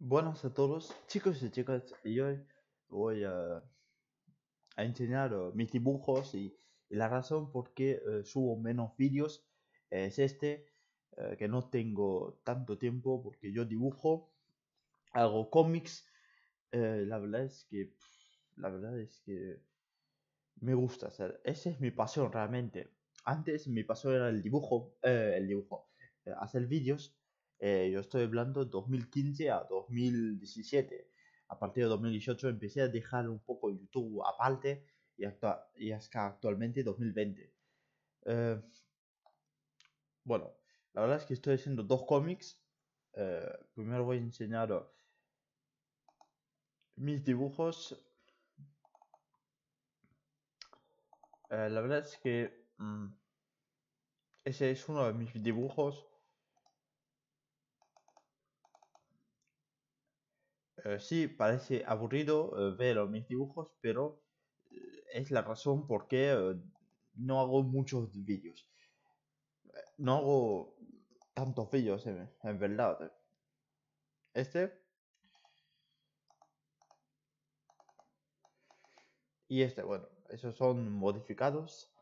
Buenas a todos chicos y chicas y hoy voy a, a uh, mis dibujos y, la razón por qué uh, subo menos vídeos es este uh, que no tengo tanto tiempo porque yo dibujo hago cómics eh, la verdad es que la verdad es que me gusta hacer esa es mi pasión realmente antes mi pasión era el dibujo eh, el dibujo eh, hacer vídeos eh, yo estoy hablando 2015 a 2017. A partir de 2018 empecé a dejar un poco YouTube aparte y, actua y hasta actualmente 2020. Eh, bueno, la verdad es que estoy haciendo dos cómics. Eh, primero voy a enseñar mis dibujos. la verdad es que mm, ese es uno de mis dibujos Si, eh, sí, parece aburrido eh, ver mis dibujos, pero eh, es la razón por qué no hago muchos vídeos. No hago tantos vídeos, en, verdad. Este. Y este, bueno, esos son modificados.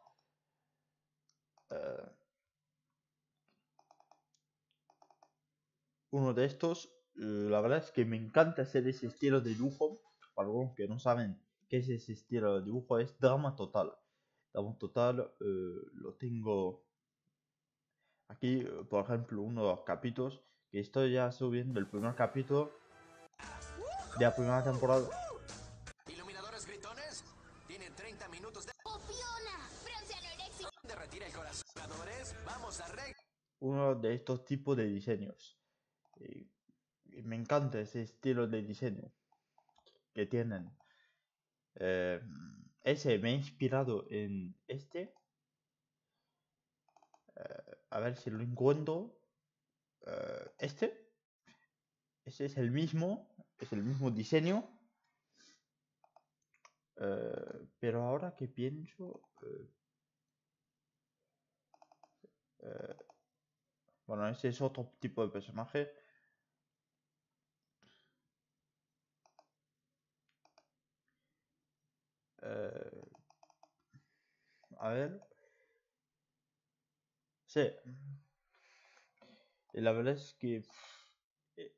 uno de estos eh, la verdad es que me encanta hacer ese estilo de dibujo. Para los que no saben qué es ese estilo de dibujo, es drama total. Drama total eh, lo tengo aquí, por ejemplo, uno de los capítulos. Que estoy ya subiendo el primer capítulo de la primera temporada. Uno de estos tipos de diseños. Eh, me encanta ese estilo de diseño que tienen. Eh, ese me ha inspirado en este. Eh, a ver si lo encuentro. Eh, este. ese es el mismo. Es el mismo diseño. pero ahora que pienso... bueno, ese es otro tipo de personaje. A ver. Sí. Y la verdad es que eh,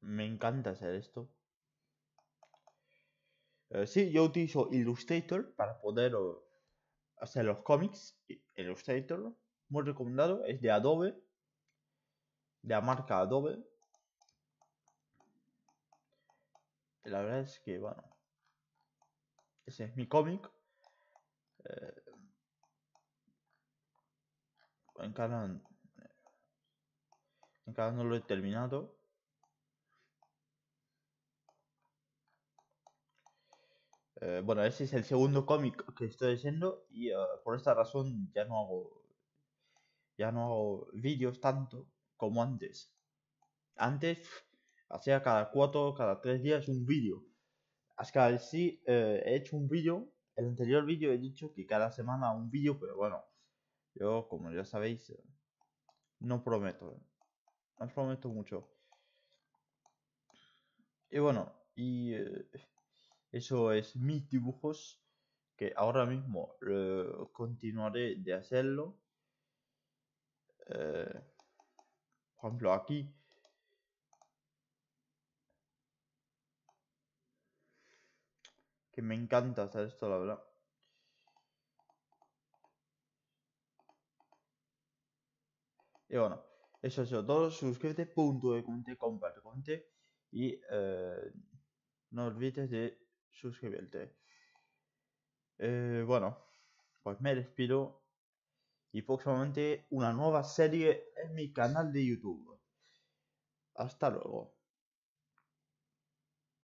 me encanta hacer esto. si eh, sí, yo utilizo Illustrator para poder eh, hacer los cómics. Illustrator, muy recomendado, es de Adobe, de la marca Adobe. la verdad es que, bueno, ese es mi cómic en cada en cada he terminado eh, bueno, ese es el segundo cómic que estoy haciendo y eh, por esta razón ya no hago ya no hago vídeos tanto como antes. Antes hacía cada cuatro, cada tres días un vídeo. Hasta el si he hecho un vídeo, el anterior vídeo he dicho que cada semana un vídeo, pero bueno, yo, como ya sabéis, no prometo. No prometo mucho. Y bueno, y eh, eso es mis dibujos que ahora mismo eh, continuaré de hacerlo. Eh, por ejemplo, aquí. Que me encanta hacer esto, la verdad. Y bueno, eso es todo. Suscríbete, punto, comente, comparte, Y eh, no olvides de suscribirte. Eh, bueno, pues me despido. Y próximamente una nueva serie en mi canal de YouTube. Hasta luego.